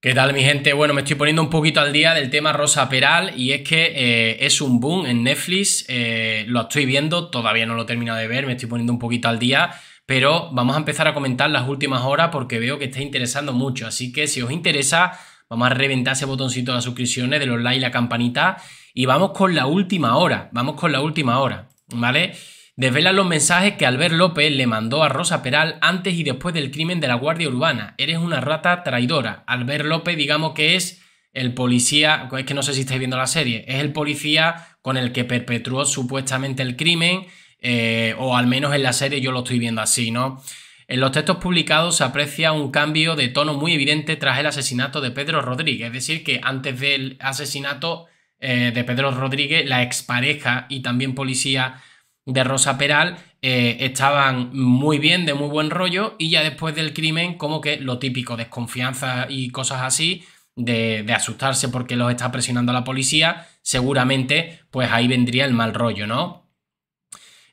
¿Qué tal mi gente? Bueno, me estoy poniendo un poquito al día del tema Rosa Peral y es que eh, es un boom en Netflix, eh, lo estoy viendo, todavía no lo he terminado de ver, me estoy poniendo un poquito al día, pero vamos a empezar a comentar las últimas horas porque veo que está interesando mucho, así que si os interesa, vamos a reventar ese botoncito de las suscripciones, de los likes, la campanita y vamos con la última hora, vamos con la última hora, ¿vale? desvelan los mensajes que Albert López le mandó a Rosa Peral antes y después del crimen de la Guardia Urbana. Eres una rata traidora. Albert López, digamos que es el policía, es que no sé si estáis viendo la serie, es el policía con el que perpetuó supuestamente el crimen, eh, o al menos en la serie yo lo estoy viendo así, ¿no? En los textos publicados se aprecia un cambio de tono muy evidente tras el asesinato de Pedro Rodríguez, es decir, que antes del asesinato eh, de Pedro Rodríguez, la expareja y también policía de Rosa Peral eh, estaban muy bien, de muy buen rollo, y ya después del crimen, como que lo típico, desconfianza y cosas así, de, de, asustarse porque los está presionando la policía, seguramente pues ahí vendría el mal rollo, ¿no?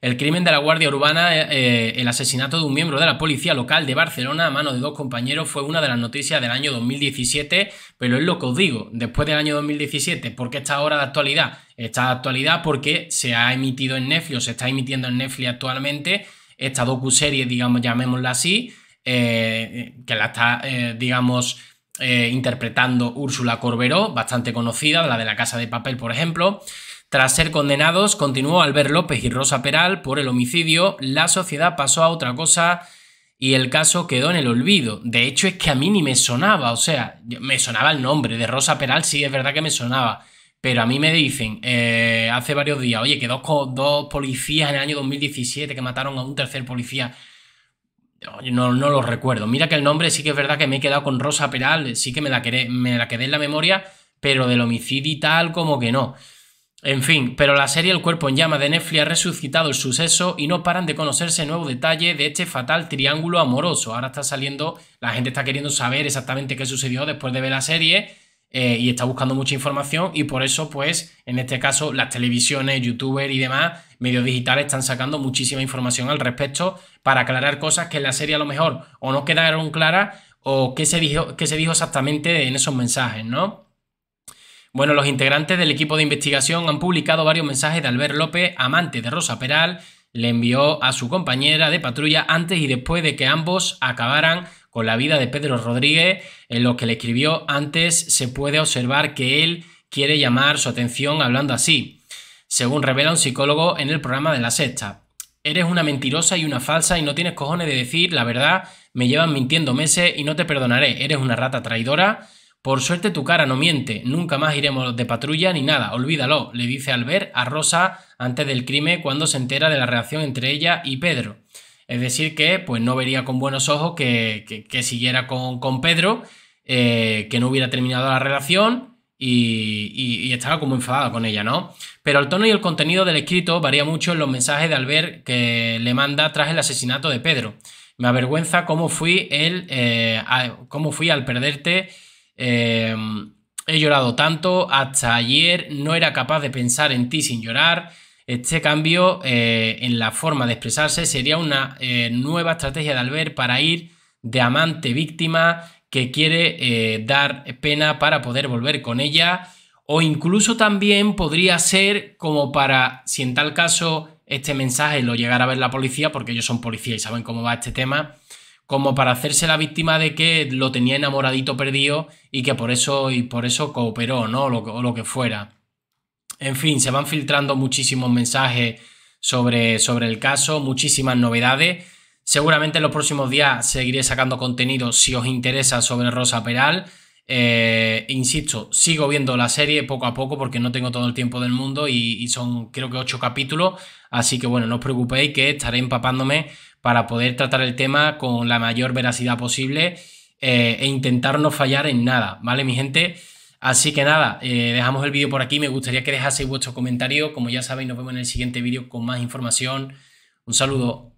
El crimen de la Guardia Urbana, eh, el asesinato de un miembro de la policía local de Barcelona a mano de dos compañeros fue una de las noticias del año 2017, pero es lo que os digo, después del año 2017, ¿por qué está ahora de actualidad? Está de actualidad porque se ha emitido en Netflix, o se está emitiendo en Netflix actualmente esta docuserie, digamos, llamémosla así, eh, que la está, eh, digamos, interpretando Úrsula Corberó, bastante conocida, la de la Casa de Papel, por ejemplo. Tras ser condenados, continuó Albert López y Rosa Peral por el homicidio, la sociedad pasó a otra cosa y el caso quedó en el olvido. De hecho, es que a mí ni me sonaba, o sea, me sonaba el nombre de Rosa Peral, sí, es verdad que me sonaba, pero a mí me dicen eh, hace varios días, oye, que dos, dos policías en el año 2017 que mataron a un tercer policía. No, no lo recuerdo. Mira que el nombre sí que es verdad que me he quedado con Rosa Peral, sí que me la quedé en la memoria, pero del homicidio y tal, como que no. En fin, pero la serie El cuerpo en llama de Netflix ha resucitado el suceso y no paran de conocerse nuevos detalles de este fatal triángulo amoroso. Ahora está saliendo, la gente está queriendo saber exactamente qué sucedió después de ver la serie eh, y está buscando mucha información y por eso, pues, en este caso, las televisiones, youtubers y demás medios digitales están sacando muchísima información al respecto para aclarar cosas que en la serie a lo mejor o no quedaron claras o qué se dijo, qué se dijo exactamente en esos mensajes, ¿no? Bueno, los integrantes del equipo de investigación han publicado varios mensajes de Albert López, amante de Rosa Peral, le envió a su compañera de patrulla antes y después de que ambos acabaran con la vida de Pedro Rodríguez, en lo que le escribió antes se puede observar que él quiere llamar su atención hablando así, según revela un psicólogo en el programa de la sexta. Eres una mentirosa y una falsa y no tienes cojones de decir la verdad, me llevan mintiendo meses y no te perdonaré, eres una rata traidora, por suerte tu cara no miente, nunca más iremos de patrulla ni nada, olvídalo, le dice Albert a Rosa antes del crimen cuando se entera de la relación entre ella y Pedro. Es decir, que pues no vería con buenos ojos que, siguiera con, Pedro, eh, que no hubiera terminado la relación y, estaba como enfadada con ella, ¿no? Pero el tono y el contenido del escrito varía mucho en los mensajes de Albert que le manda tras el asesinato de Pedro. Me avergüenza cómo fui, él, eh, cómo fui al perderte. Em, he llorado tanto, hasta ayer no era capaz de pensar en ti sin llorar. Este cambio eh, en la forma de expresarse sería una eh, nueva estrategia de Albert para ir de amante víctima que quiere eh, dar pena para poder volver con ella. O incluso también podría ser como para, si en tal caso este mensaje lo llegara a ver la policía, porque ellos son policía y saben cómo va este tema, como para hacerse la víctima de que lo tenía enamoradito perdido y que por eso, y por eso cooperó, ¿no? O lo, que fuera. En fin, se van filtrando muchísimos mensajes sobre, sobre el caso, muchísimas novedades. Seguramente en los próximos días seguiré sacando contenido si os interesa sobre Rosa Peral. Eh, insisto, sigo viendo la serie poco a poco porque no tengo todo el tiempo del mundo y, y son creo que ocho capítulos. Así que bueno, no os preocupéis que estaré empapándome para poder tratar el tema con la mayor veracidad posible eh, e intentar no fallar en nada, ¿vale, mi gente? Así que nada, eh, dejamos el vídeo por aquí. Me gustaría que dejaseis vuestro comentario. Como ya sabéis, nos vemos en el siguiente vídeo con más información. Un saludo.